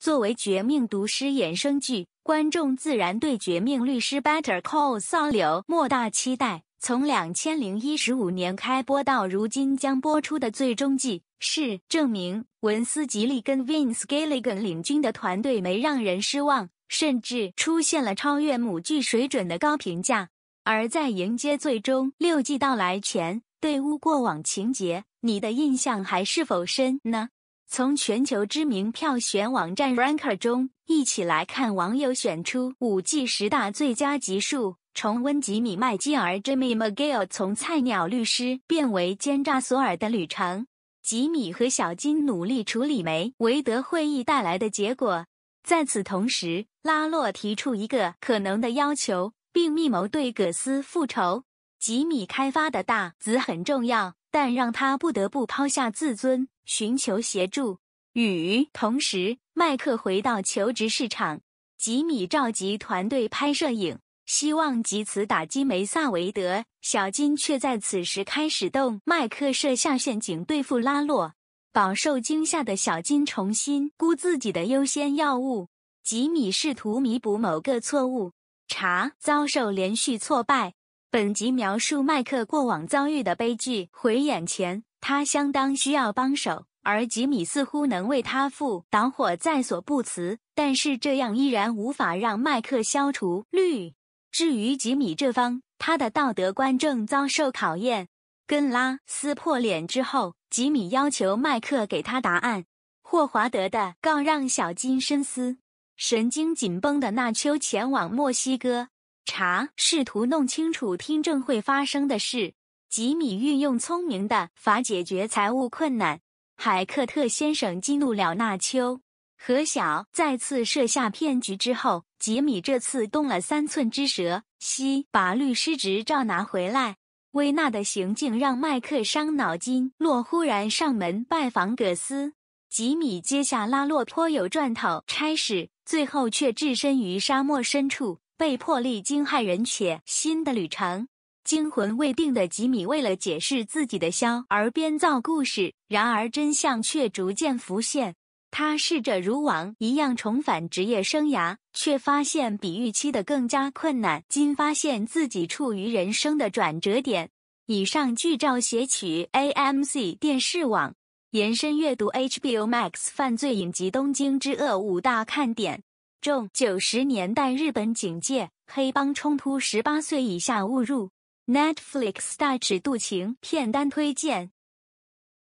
作为《绝命毒师》衍生剧，观众自然对《绝命律师》Better Call Saul》莫大期待。从两千零一十五年开播到如今将播出的最终季，是证明文斯·吉利跟 v i n c e Gilligan） 领军的团队没让人失望，甚至出现了超越母剧水准的高评价。而在迎接最终六季到来前，对乌过往情节，你的印象还是否深呢？从全球知名票选网站 Ranker 中，一起来看网友选出五季十大最佳集数，重温吉米麦基尔 （Jimmy McGill） 从菜鸟律师变为奸诈索尔的旅程。吉米和小金努力处理梅韦德会议带来的结果。在此同时，拉洛提出一个可能的要求，并密谋对葛斯复仇。吉米开发的大子很重要。但让他不得不抛下自尊，寻求协助。与同时，麦克回到求职市场。吉米召集团队拍摄影，希望藉此打击梅萨维德。小金却在此时开始动麦克设下陷阱对付拉洛。饱受惊吓的小金重新估自己的优先药物。吉米试图弥补某个错误。查遭受连续挫败。本集描述迈克过往遭遇的悲剧，回眼前他相当需要帮手，而吉米似乎能为他赴蹈火在所不辞，但是这样依然无法让迈克消除虑。至于吉米这方，他的道德观正遭受考验。跟拉撕破脸之后，吉米要求迈克给他答案。霍华德的告让小金深思，神经紧绷的纳秋前往墨西哥。查试图弄清楚听证会发生的事。吉米运用聪明的法解决财务困难。海克特先生激怒了纳秋和小，再次设下骗局之后，吉米这次动了三寸之舌。西把律师执照拿回来。威纳的行径让麦克伤脑筋。洛忽然上门拜访葛斯。吉米接下拉洛颇有赚头差事，最后却置身于沙漠深处。被迫历经骇人且新的旅程，惊魂未定的吉米为了解释自己的消而编造故事，然而真相却逐渐浮现。他试着如往一样重返职业生涯，却发现比预期的更加困难。今发现自己处于人生的转折点。以上剧照写取 AMC 电视网。延伸阅读：HBO Max 犯罪影集《东京之恶》五大看点。重。九十年代日本警戒黑帮冲突，十八岁以下误入。Netflix 大尺度情片单推荐。